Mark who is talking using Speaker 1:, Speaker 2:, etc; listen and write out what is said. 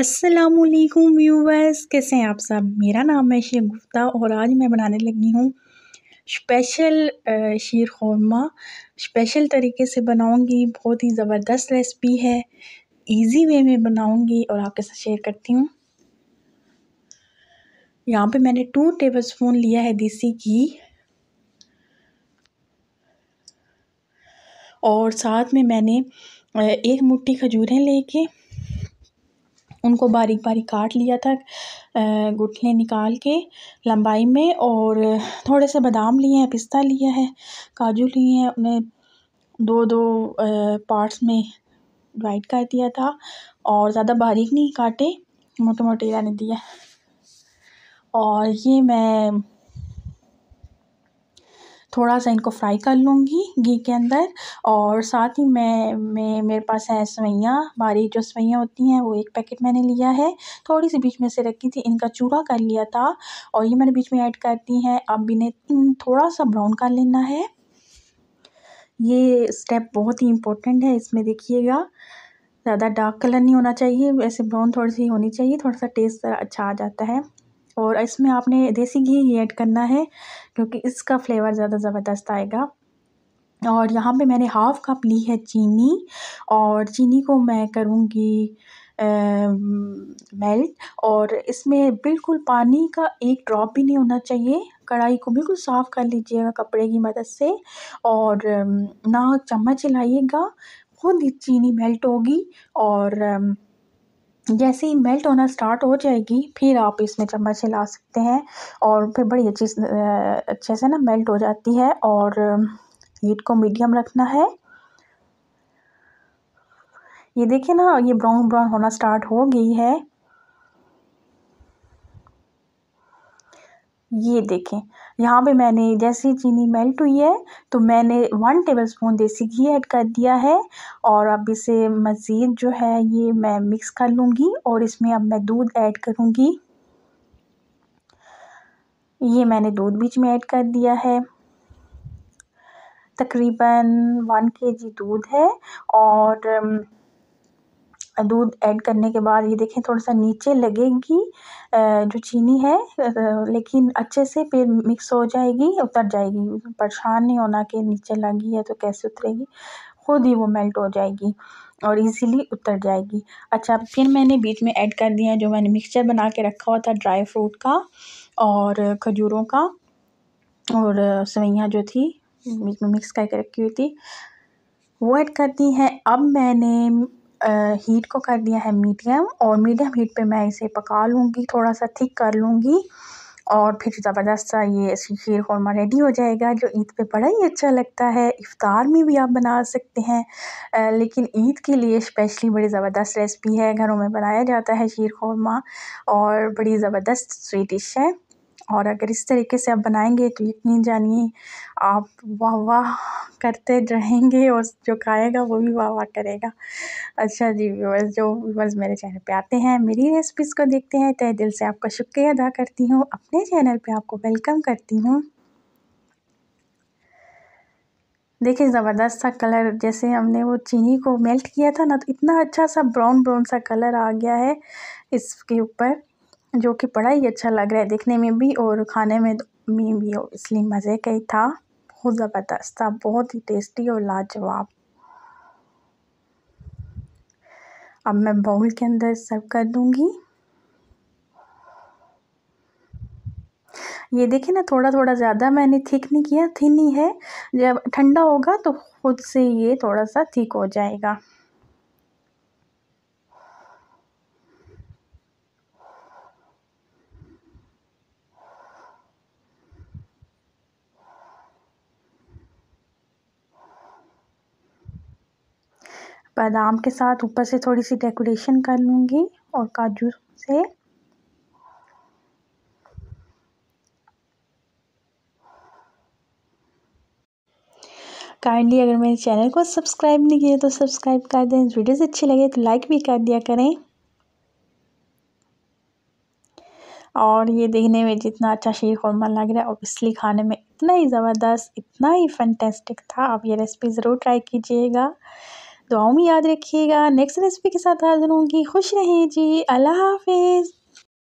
Speaker 1: अस्सलाम वालेकुम व्यूवर्स कैसे हैं आप सब मेरा नाम है शेख गुप्ता और आज मैं बनाने लगी हूँ स्पेशल शीर खोरमा स्पेशल तरीके से बनाऊँगी बहुत ही ज़बरदस्त रेसिपी है इजी वे में बनाऊँगी और आपके साथ शेयर करती हूँ यहाँ पे मैंने टू टेबलस्पून लिया है देसी घी और साथ में मैंने एक मुट्ठी खजूरें लेके उनको बारीक बारीक काट लिया था गुठले निकाल के लंबाई में और थोड़े से बादाम लिए हैं पिस्ता लिया है काजू लिए हैं उन्हें दो दो पार्ट्स में डिवाइड कर दिया था और ज़्यादा बारीक नहीं काटे मोटे मोटे रहने दिया और ये मैं थोड़ा सा इनको फ्राई कर लूँगी घी के अंदर और साथ ही मैं मैं मेरे पास है सवैयाँ बारीक जो सवैयाँ होती हैं वो एक पैकेट मैंने लिया है थोड़ी सी बीच में से रखी थी इनका चूरा कर लिया था और ये मैंने बीच में ऐड कर दी हैं अब इन्हें थोड़ा सा ब्राउन कर लेना है ये स्टेप बहुत ही इम्पोर्टेंट है इसमें देखिएगा ज़्यादा डार्क कलर नहीं होना चाहिए वैसे ब्राउन थोड़ी सी होनी चाहिए थोड़ा सा टेस्ट अच्छा आ जाता है और इसमें आपने देसी घी ही ऐड करना है क्योंकि इसका फ्लेवर ज़्यादा ज़बरदस्त आएगा और यहाँ पे मैंने हाफ़ कप ली है चीनी और चीनी को मैं करूँगी मेल्ट और इसमें बिल्कुल पानी का एक ड्रॉप भी नहीं होना चाहिए कढ़ाई को बिल्कुल साफ़ कर लीजिएगा कपड़े की मदद से और ना चम्मच चलाइएगा खुद ही चीनी मेल्ट होगी और जैसे ही मेल्ट होना स्टार्ट हो जाएगी फिर आप इसमें चम्मच हिला सकते हैं और फिर बड़ी अच्छी अच्छे से ना मेल्ट हो जाती है और हीट को मीडियम रखना है ये देखिए ना ये ब्राउन ब्राउन होना स्टार्ट हो गई है ये देखें यहाँ पे मैंने जैसे चीनी मेल्ट हुई है तो मैंने वन टेबलस्पून देसी घी ऐड कर दिया है और अब इसे मज़ीद जो है ये मैं मिक्स कर लूँगी और इसमें अब मैं दूध ऐड करूँगी ये मैंने दूध बीच में ऐड कर दिया है तकरीबन वन के जी दूध है और दूध ऐड करने के बाद ये देखें थोड़ा सा नीचे लगेगी जो चीनी है लेकिन अच्छे से फिर मिक्स हो जाएगी उतर जाएगी परेशान नहीं होना कि नीचे लगी है तो कैसे उतरेगी खुद ही वो मेल्ट हो जाएगी और इजीली उतर जाएगी अच्छा फिर मैंने बीच में ऐड कर दिया जो मैंने मिक्सचर बना के रखा हुआ था ड्राई फ्रूट का और खजूरों का और सवैयाँ जो थी बीच में मिक्स करके रखी हुई थी वो ऐड कर दी हैं अब मैंने हीट को कर दिया है मीडियम और मीडियम हीट पे मैं इसे पका लूँगी थोड़ा सा थिक कर लूँगी और फिर ज़बरदस्त सा ये शीर कौरमा रेडी हो जाएगा जो ईद पे बड़ा ही अच्छा लगता है इफ़्तार में भी आप बना सकते हैं लेकिन ईद के लिए स्पेशली बड़ी ज़बरदस्त रेसिपी है घरों में बनाया जाता है शीर कौरमा और बड़ी ज़बरदस्त स्वीट डिश है और अगर इस तरीके से आप बनाएँगे तो यकीन जानिए आप वाह वाह करते रहेंगे और जो खाएगा वो भी वाह वाह करेगा अच्छा जी व्यूवर्स जो व्यूअर्स मेरे चैनल पे आते हैं मेरी रेसिपीज़ को देखते हैं तहे दिल से आपका शुक्रिया अदा करती हूँ अपने चैनल पे आपको वेलकम करती हूँ देखिए ज़बरदस्त सा कलर जैसे हमने वो चीनी को मेल्ट किया था ना तो इतना अच्छा सा ब्राउन ब्राउन सा कलर आ गया है इसके ऊपर जो कि बड़ा ही अच्छा लग रहा है देखने में भी और खाने में में भी और इसलिए मज़े का ही था बहुत ज़बरदस्त था बहुत ही टेस्टी और लाजवाब अब मैं बाउल के अंदर सर्व कर दूंगी ये देखिए ना थोड़ा थोड़ा ज़्यादा मैंने थिक नहीं किया थिन ही है जब ठंडा होगा तो खुद से ये थोड़ा सा थिक हो जाएगा बादाम के साथ ऊपर से थोड़ी सी डेकोरेशन कर लूँगी और काजू से काइंडली अगर मेरे चैनल को सब्सक्राइब नहीं किया तो सब्सक्राइब कर दें वीडियोस अच्छी लगे तो लाइक भी कर दिया करें और ये देखने में जितना अच्छा शीर कौरमा लग रहा है ओबियसली खाने में इतना ही ज़बरदस्त इतना ही फैंटेस्टिक था आप ये रेसिपी ज़रूर ट्राई कीजिएगा दुआओं में याद रखिएगा नेक्स्ट रेसिपी के साथ हाजिर होंगी खुश रहें जी अल्लाह हाफिज़